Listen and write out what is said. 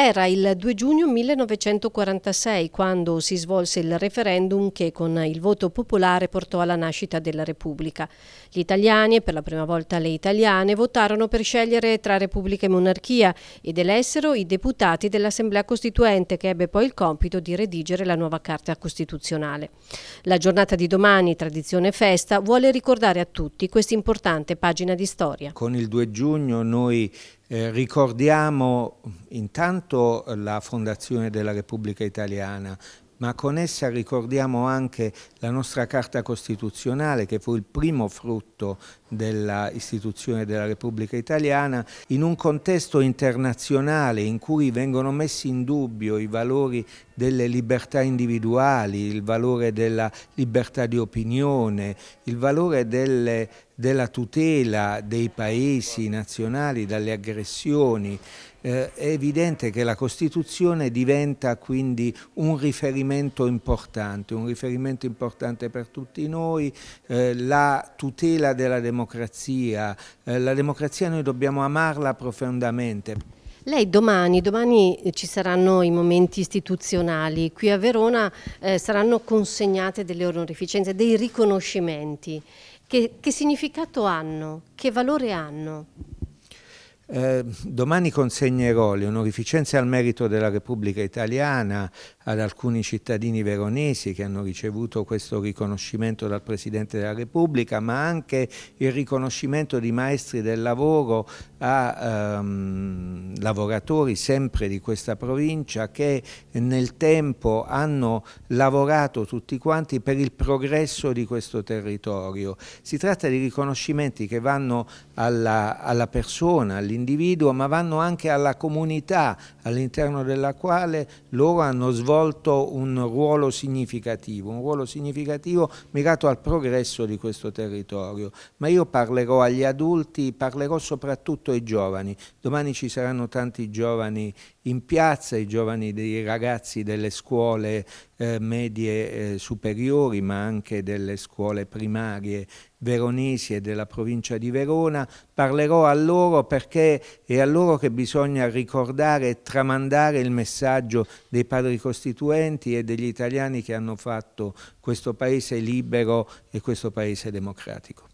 Era il 2 giugno 1946 quando si svolse il referendum che con il voto popolare portò alla nascita della Repubblica. Gli italiani e per la prima volta le italiane votarono per scegliere tra Repubblica e Monarchia ed elessero i deputati dell'Assemblea Costituente che ebbe poi il compito di redigere la nuova Carta Costituzionale. La giornata di domani, tradizione festa, vuole ricordare a tutti questa importante pagina di storia. Con il 2 giugno noi eh, ricordiamo intanto la fondazione della Repubblica Italiana, ma con essa ricordiamo anche la nostra Carta Costituzionale che fu il primo frutto dell'istituzione della Repubblica Italiana in un contesto internazionale in cui vengono messi in dubbio i valori delle libertà individuali, il valore della libertà di opinione, il valore delle, della tutela dei paesi nazionali dalle aggressioni. Eh, è evidente che la Costituzione diventa quindi un riferimento importante, un riferimento importante per tutti noi, eh, la tutela della democrazia. Eh, la democrazia noi dobbiamo amarla profondamente. Lei domani, domani eh, ci saranno i momenti istituzionali, qui a Verona eh, saranno consegnate delle onorificenze, dei riconoscimenti. Che, che significato hanno? Che valore hanno? Eh, domani consegnerò le onorificenze al merito della Repubblica Italiana ad alcuni cittadini veronesi che hanno ricevuto questo riconoscimento dal Presidente della Repubblica, ma anche il riconoscimento di maestri del lavoro a ehm, lavoratori sempre di questa provincia che nel tempo hanno lavorato tutti quanti per il progresso di questo territorio. Si tratta di riconoscimenti che vanno alla, alla persona, all'interno all'individuo, ma vanno anche alla comunità all'interno della quale loro hanno svolto un ruolo significativo, un ruolo significativo mirato al progresso di questo territorio. Ma io parlerò agli adulti, parlerò soprattutto ai giovani. Domani ci saranno tanti giovani in piazza, i giovani dei ragazzi delle scuole eh, medie eh, superiori, ma anche delle scuole primarie veronesi e della provincia di Verona, parlerò a loro perché è a loro che bisogna ricordare e tramandare il messaggio dei padri costituenti e degli italiani che hanno fatto questo paese libero e questo paese democratico.